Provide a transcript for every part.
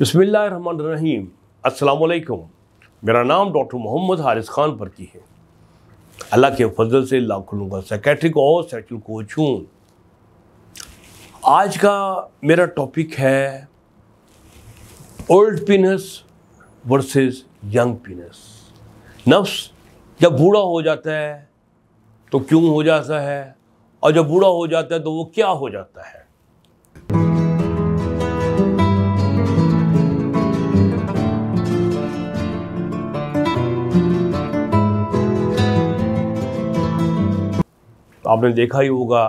बसमीम अल्लाम मेरा नाम डॉक्टर मोहम्मद हारिस खान की है अल्लाह के फजल से लाखों का सेक्रेटरी और सेटल कोच हूँ आज का मेरा टॉपिक है old penis versus young penis नफ्स जब बूढ़ा हो जाता है तो क्यों हो जाता है और जब बूढ़ा हो जाता है तो वो क्या हो जाता है तो आपने देखा ही होगा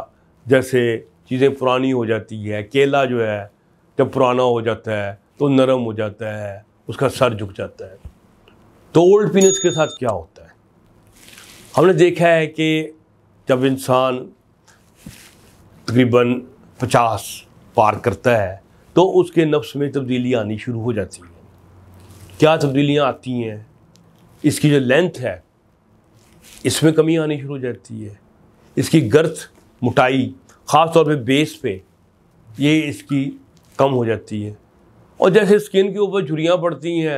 जैसे चीज़ें पुरानी हो जाती है केला जो है जब पुराना हो जाता है तो नरम हो जाता है उसका सर झुक जाता है तो ओल्ड पीनस के साथ क्या होता है हमने देखा है कि जब इंसान तकरीबन पचास पार करता है तो उसके नफ्स में तब्दीली आनी शुरू हो जाती है क्या तब्दीलियाँ आती हैं इसकी जो लेंथ है इसमें कमी आनी शुरू हो जाती है इसकी गर्थ मोटाई ख़ास तौर पे बेस पे ये इसकी कम हो जाती है और जैसे स्किन के ऊपर झुरियाँ पड़ती हैं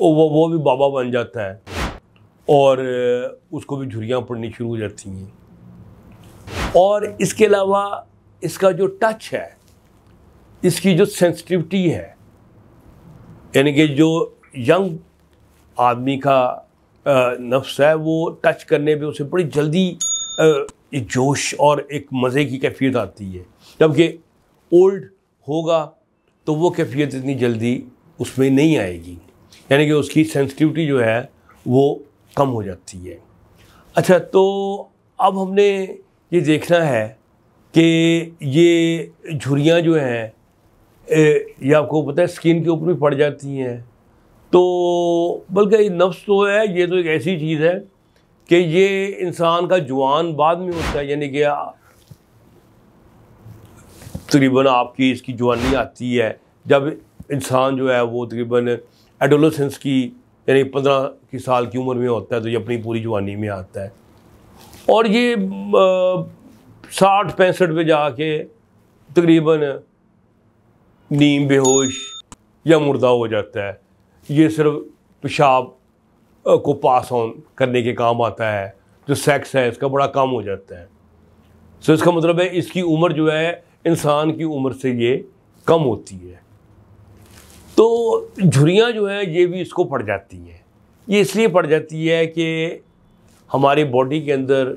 वो वो भी बाबा बन जाता है और उसको भी झुरियाँ पड़नी शुरू हो जाती हैं और इसके अलावा इसका जो टच है इसकी जो सेंसिटिविटी है यानी कि जो यंग आदमी का नफ्स है वो टच करने पे उसे बड़ी जल्दी एक जोश और एक मज़े की कैफियत आती है जबकि ओल्ड होगा तो वो कैफियत इतनी जल्दी उसमें नहीं आएगी यानी कि उसकी सेंसिटिविटी जो है वो कम हो जाती है अच्छा तो अब हमने ये देखना है कि ये झुरियाँ जो हैं ये आपको पता है स्किन के ऊपर भी पड़ जाती हैं तो बल्कि ये नफ्स तो है ये तो एक ऐसी चीज़ है कि ये इंसान का जुआन बाद में होता है यानी कि तकरीबन आपकी इसकी जवानी आती है जब इंसान जो है वो तकरीबन एडोलोसेंस की यानी पंद्रह की साल की उम्र में होता है तो ये अपनी पूरी जवानी में आता है और ये साठ पैंसठ पे जाके तकरीबन नीम बेहोश या मुर्दा हो जाता है ये सिर्फ पेशाब को पास ऑन करने के काम आता है जो सेक्स है इसका बड़ा काम हो जाता है सो so इसका मतलब है इसकी उम्र जो है इंसान की उम्र से ये कम होती है तो झुरियाँ जो है ये भी इसको पड़ जाती हैं ये इसलिए पड़ जाती है कि हमारे बॉडी के अंदर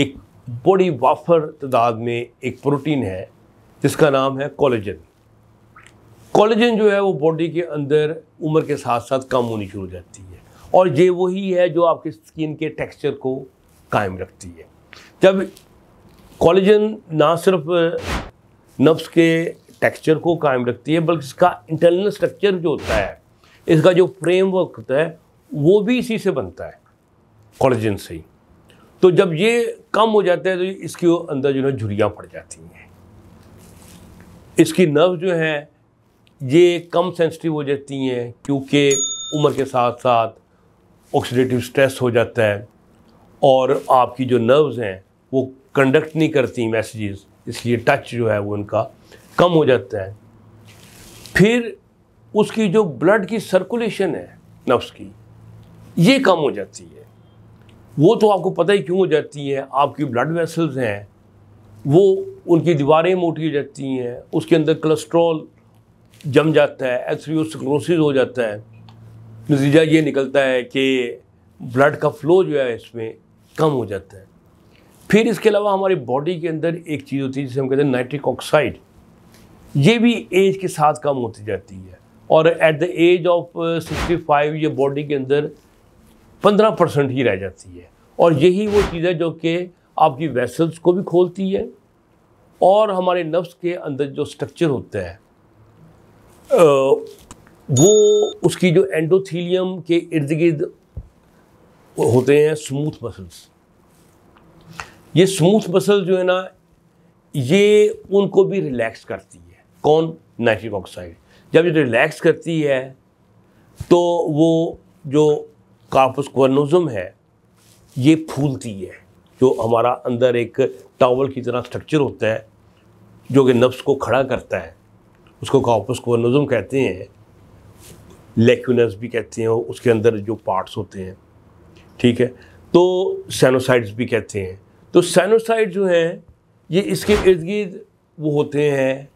एक बड़ी वाफर तादाद में एक प्रोटीन है जिसका नाम है कोलेजन कोलेजन जो है वो बॉडी के अंदर उम्र के साथ साथ कम होनी शुरू हो जाती है और ये वही है जो आपके स्किन के टेक्सचर को कायम रखती है जब कॉलेजन ना सिर्फ नफ्स के टेक्सचर को कायम रखती है बल्कि इसका इंटरनल स्ट्रक्चर जो होता है इसका जो फ्रेमवर्क होता है वो भी इसी से बनता है कॉलेजन से ही तो जब ये कम हो जाता है तो इसके अंदर जो है झुरियाँ पड़ जाती हैं इसकी नर्व जो है ये कम सेंसिटिव हो जाती हैं क्योंकि उम्र के साथ साथ ऑक्सीडेटिव स्ट्रेस हो जाता है और आपकी जो नर्व्स हैं वो कंडक्ट नहीं करती मैसेजेस इसलिए टच जो है वो उनका कम हो जाता है फिर उसकी जो ब्लड की सर्कुलेशन है नफ्स की ये कम हो जाती है वो तो आपको पता ही क्यों हो जाती है आपकी ब्लड वेसल्स हैं वो उनकी दीवारें मोटी हो जाती हैं उसके अंदर कोलेस्ट्रॉल जम जाता है एथ्रियोस्क्लोसिस हो जाता है नतीजा ये निकलता है कि ब्लड का फ्लो जो है इसमें कम हो जाता है फिर इसके अलावा हमारी बॉडी के अंदर एक चीज़ होती है जिसे हम कहते हैं नाइट्रिक ऑक्साइड ये भी एज के साथ कम होती जाती है और at the age of sixty five ये बॉडी के अंदर पंद्रह परसेंट ही रह जाती है और यही वो चीज़ है जो कि आपकी वेसल्स को भी खोलती है और हमारे नफ्स के अंदर जो स्ट्रक्चर होता है uh, वो उसकी जो एंडोथीलियम के इर्द गिर्द होते हैं स्मूथ मसल्स ये स्मूथ मसल जो है ना ये उनको भी रिलैक्स करती है कौन नाइट्रिक ऑक्साइड जब ये रिलैक्स करती है तो वो जो कापस क्वर्नोज़म है ये फूलती है जो हमारा अंदर एक टावल की तरह स्ट्रक्चर होता है जो कि नफ्स को खड़ा करता है उसको कापस क्वर्नोज़म कहते हैं लेक्यूनस भी कहते हैं उसके अंदर जो पार्ट्स होते हैं ठीक है तो सैनोसाइड्स भी कहते हैं तो सैनोसाइड जो हैं ये इसके इर्द गिर्द वो होते हैं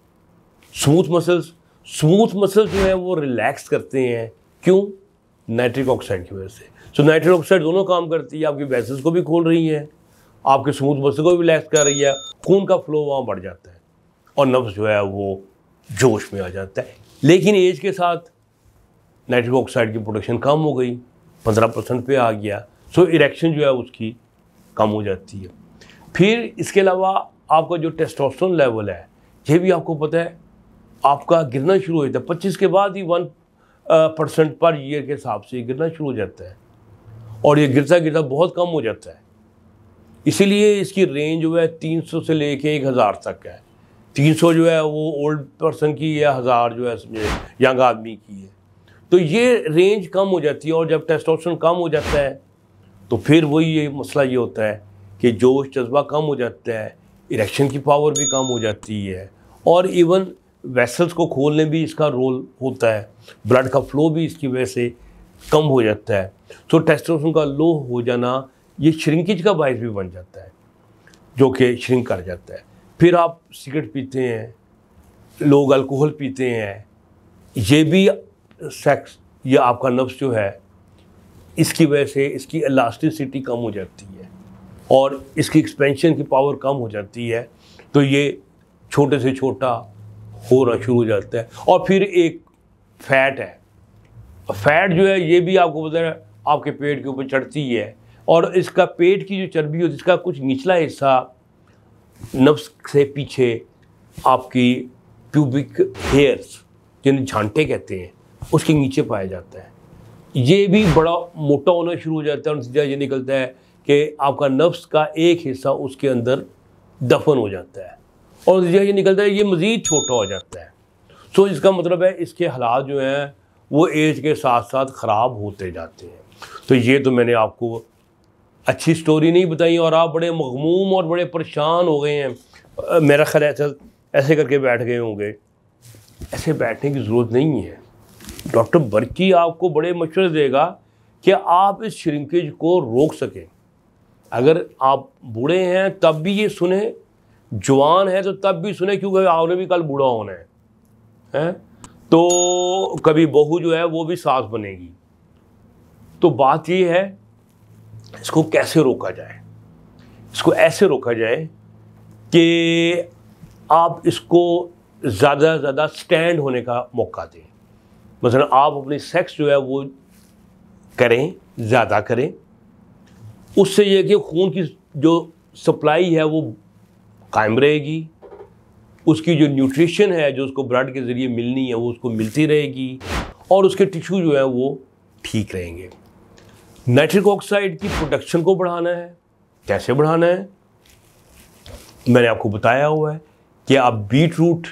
स्मूथ मसल्स स्मूथ मसल्स जो हैं वो रिलैक्स करते हैं क्यों नाइट्रिक ऑक्साइड की वजह से सो तो नाइट्रिक ऑक्साइड दोनों काम करती है आपकी वेसल्स को भी खोल रही है आपके स्मूथ मसल को भी रिलैक्स कर रही है खून का फ्लो वहाँ बढ़ जाता है और नफ्स जो है वो जोश में आ जाता है लेकिन एज के साथ नाइट्रिक ऑक्साइड की प्रोडक्शन कम हो गई पंद्रह परसेंट पर आ गया सो इरेक्शन जो है उसकी कम हो जाती है फिर इसके अलावा आपका जो टेस्टोस्टेरोन लेवल है ये भी आपको पता है आपका गिरना शुरू हो जाता है पच्चीस के बाद ही वन परसेंट पर ईयर के हिसाब से गिरना शुरू हो जाता है और ये गिरता गिरता बहुत कम हो जाता है इसीलिए इसकी रेंज जो है तीन सौ से ले कर एक हज़ार तक है तीन सौ जो है वो ओल्ड पर्सन की या हज़ार जो है यंग आदमी की है तो ये रेंज कम हो जाती है और जब टेस्टोस्टेरोन कम हो जाता है तो फिर वही ये मसला ये होता है कि जोश जज्बा कम हो जाता है इरेक्शन की पावर भी कम हो जाती है और इवन वेसल्स को खोलने भी इसका रोल होता है ब्लड का फ्लो भी इसकी वजह से कम हो जाता है तो टेस्टोस्टेरोन का लो हो जाना ये श्रिंकेज का बायस भी बन जाता है जो कि श्रिंक कर जाता है फिर आप सिगरेट पीते हैं लोग अल्कोहल पीते हैं ये भी सेक्स या आपका लफ्स जो है इसकी वजह से इसकी इलास्टिसिटी कम हो जाती है और इसकी एक्सपेंशन की पावर कम हो जाती है तो ये छोटे से छोटा होना शुरू हो जाता है और फिर एक फैट है फैट जो है ये भी आपको पता है आपके पेट के ऊपर चढ़ती है और इसका पेट की जो चर्बी होती है इसका कुछ निचला हिस्सा नफ्स से पीछे आपकी प्यूबिक हेयर्स जिन्हें झांटे कहते हैं उसके नीचे पाया जाता है ये भी बड़ा मोटा होना शुरू हो जाता है और नतीजा ये निकलता है कि आपका नफ्स का एक हिस्सा उसके अंदर दफन हो जाता है और नतीजा ये निकलता है ये मज़ीद छोटा हो जाता है सो तो इसका मतलब है इसके हालात जो हैं वो एज के साथ साथ ख़राब होते जाते हैं तो ये तो मैंने आपको अच्छी स्टोरी नहीं बताई और आप बड़े मखमूम और बड़े परेशान हो गए हैं मेरा ख्याल ऐसा ऐसे करके बैठ गए होंगे ऐसे बैठने की ज़रूरत नहीं है डॉक्टर बर्की आपको बड़े मशवरे देगा कि आप इस श्रिंकेज को रोक सकें अगर आप बूढ़े हैं तब भी ये सुने जवान है तो तब भी सुने क्योंकि आपने भी कल बूढ़ा होना है हैं तो कभी बहू जो है वो भी सास बनेगी तो बात ये है इसको कैसे रोका जाए इसको ऐसे रोका जाए कि आप इसको ज़्यादा से ज़्यादा स्टैंड होने का मौका दें मसलन आप अपनी सेक्स जो है वो करें ज़्यादा करें उससे यह कि खून की जो सप्लाई है वो कायम रहेगी उसकी जो न्यूट्रिशन है जो उसको ब्लड के ज़रिए मिलनी है वो उसको मिलती रहेगी और उसके टिश्यू जो है वो ठीक रहेंगे नाइट्रिक ऑक्साइड की प्रोडक्शन को बढ़ाना है कैसे बढ़ाना है मैंने आपको बताया हुआ है कि आप बीट रूट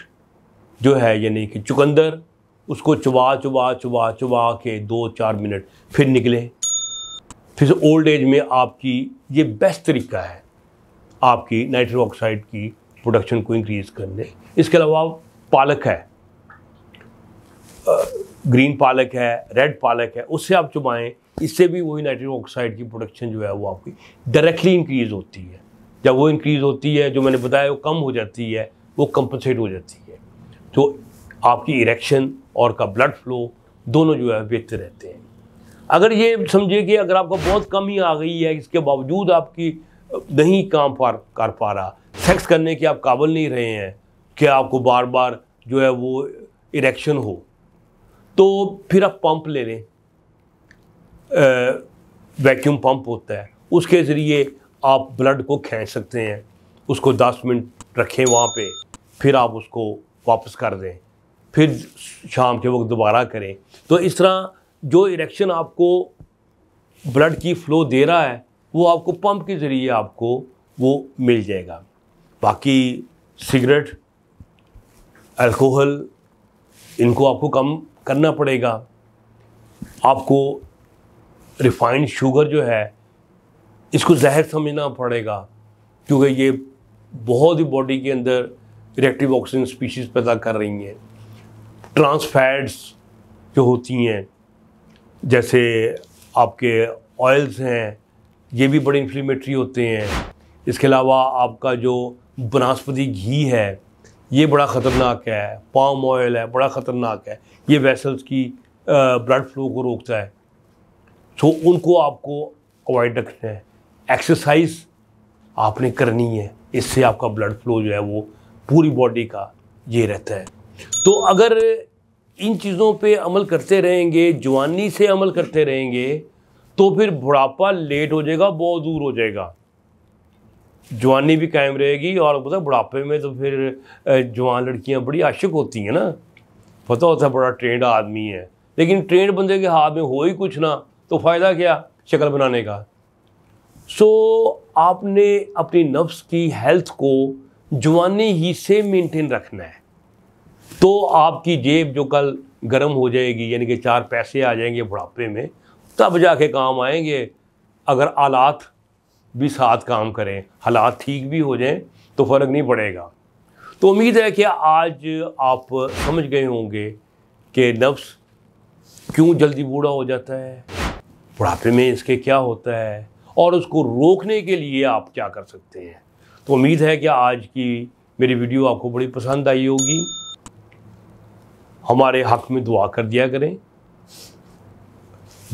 जो है यानी कि चुकंदर उसको चुबा चुबा चुबा चुबा के दो चार मिनट फिर निकले फिर ओल्ड एज में आपकी ये बेस्ट तरीका है आपकी नाइट्रो ऑक्साइड की प्रोडक्शन को इंक्रीज़ करने इसके अलावा पालक है ग्रीन पालक है रेड पालक है उससे आप चुबाएँ इससे भी वही नाइट्रो ऑक्साइड की प्रोडक्शन जो है वो आपकी डायरेक्टली इंक्रीज़ होती है जब वो इंक्रीज़ होती है जो मैंने बताया वो कम हो जाती है वो कंपनसेट हो जाती है तो आपकी इरेक्शन और का ब्लड फ्लो दोनों जो है व्यक्त रहते हैं अगर ये समझिए कि अगर आपको बहुत कमी आ गई है इसके बावजूद आपकी नहीं काम पा कर पा रहा सेक्स करने के आप काबिल नहीं रहे हैं कि आपको बार बार जो है वो इरेक्शन हो तो फिर आप पंप ले लें वैक्यूम पंप होता है उसके ज़रिए आप ब्लड को खींच सकते हैं उसको 10 मिनट रखें वहाँ पे फिर आप उसको वापस कर दें फिर शाम के वक्त दोबारा करें तो इस तरह जो इरेक्शन आपको ब्लड की फ़्लो दे रहा है वो आपको पंप के ज़रिए आपको वो मिल जाएगा बाकी सिगरेट अल्कोहल इनको आपको कम करना पड़ेगा आपको रिफाइंड शुगर जो है इसको जहर समझना पड़ेगा क्योंकि ये बहुत ही बॉडी के अंदर रिएक्टिव ऑक्सीजन स्पीशीज़ पैदा कर रही हैं ट्रांसफैट्स जो होती हैं जैसे आपके ऑयल्स हैं ये भी बड़े इन्फ्लेमेटरी होते हैं इसके अलावा आपका जो बनस्पति घी है ये बड़ा ख़तरनाक है पाम ऑयल है बड़ा ख़तरनाक है ये वेसल्स की ब्लड फ्लो को रोकता है सो तो उनको आपको अवॉइड रखना है एक्सरसाइज आपने करनी है इससे आपका ब्लड फ्लो जो है वो पूरी बॉडी का ये रहता है तो अगर इन चीज़ों पे अमल करते रहेंगे जवानी से अमल करते रहेंगे तो फिर बुढ़ापा लेट हो जाएगा बहुत दूर हो जाएगा जवानी भी कायम रहेगी और पता बुढ़ापे में तो फिर जवान लड़कियां बड़ी आशिक होती हैं ना पता होता है बड़ा ट्रेंड आदमी है लेकिन ट्रेंड बंदे के हाथ में हो ही कुछ ना तो फ़ायदा क्या शक्ल बनाने का सो आपने अपनी नफ्स की हेल्थ को जवानी ही से मेंटेन रखना है तो आपकी जेब जो कल गर्म हो जाएगी यानी कि चार पैसे आ जाएंगे बुढ़ापे में तब जाके काम आएंगे अगर आलात भी साथ काम करें हालात ठीक भी हो जाएं तो फ़र्क नहीं पड़ेगा तो उम्मीद है कि आज आप समझ गए होंगे कि नफ्स क्यों जल्दी बूढ़ा हो जाता है बुढ़ापे में इसके क्या होता है और उसको रोकने के लिए आप क्या कर सकते हैं तो उम्मीद है कि आज की मेरी वीडियो आपको बड़ी पसंद आई होगी हमारे हक में दुआ कर दिया करें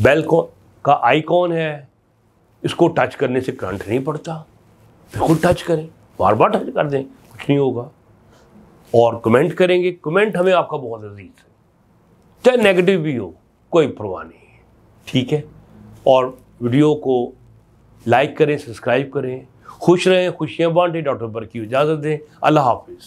बेल को का आइकॉन है इसको टच करने से करंट नहीं पड़ता बिल्कुल टच करें बार बार टच कर दें कुछ नहीं होगा और कमेंट करेंगे कमेंट हमें आपका बहुत अजीज है चाहे नेगेटिव भी हो कोई परवाह नहीं है ठीक है और वीडियो को लाइक करें सब्सक्राइब करें खुश रहें खुशियाँ बांटें डॉक्टर पर की इजाज़त दें अल्लाह हाफिज़